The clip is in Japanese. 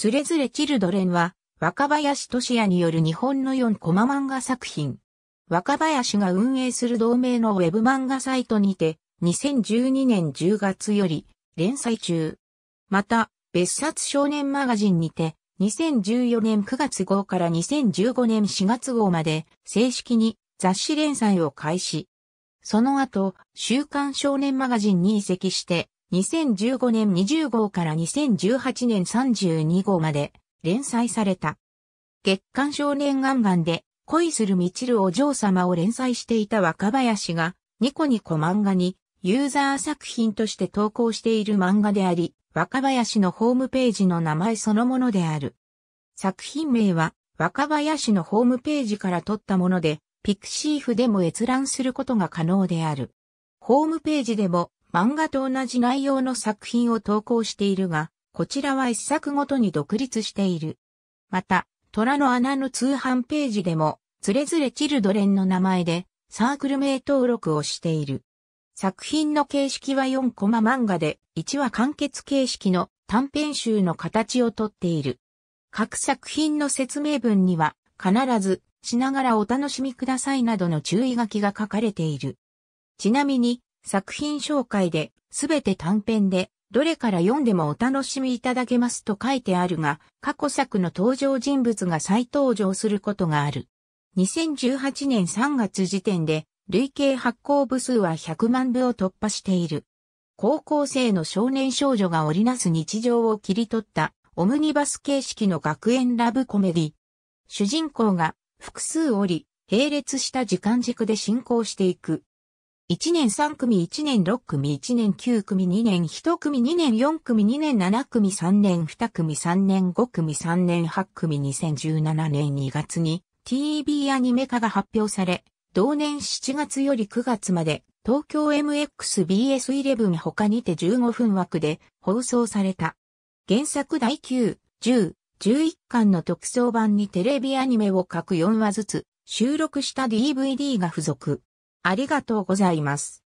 つれづれチルドレンは、若林俊也による日本の4コマ漫画作品。若林が運営する同盟のウェブ漫画サイトにて、2012年10月より連載中。また、別冊少年マガジンにて、2014年9月号から2015年4月号まで正式に雑誌連載を開始。その後、週刊少年マガジンに移籍して2015年20号から2018年32号まで連載された。月刊少年ガンガンで恋するみちるお嬢様を連載していた若林がニコニコ漫画にユーザー作品として投稿している漫画であり、若林のホームページの名前そのものである。作品名は若林のホームページから取ったもので、ピクシーフでも閲覧することが可能である。ホームページでも漫画と同じ内容の作品を投稿しているが、こちらは一作ごとに独立している。また、虎の穴の通販ページでも、つれずれチルドレンの名前で、サークル名登録をしている。作品の形式は4コマ漫画で、1話完結形式の短編集の形をとっている。各作品の説明文には、必ず、しながらお楽しみくださいなどの注意書きが書かれている。ちなみに、作品紹介で、すべて短編で、どれから読んでもお楽しみいただけますと書いてあるが、過去作の登場人物が再登場することがある。2018年3月時点で、累計発行部数は100万部を突破している。高校生の少年少女が織りなす日常を切り取ったオムニバス形式の学園ラブコメディ。主人公が複数折り、並列した時間軸で進行していく1年3組、1年6組、1年9組、2年1組、2年4組、2年7組、3年2組、3年5組、3年8組、2017年2月に TV アニメ化が発表され、同年7月より9月まで東京 MXBS11 他にて15分枠で放送された。原作第9、10、11巻の特装版にテレビアニメを各4話ずつ収録した DVD が付属。ありがとうございます。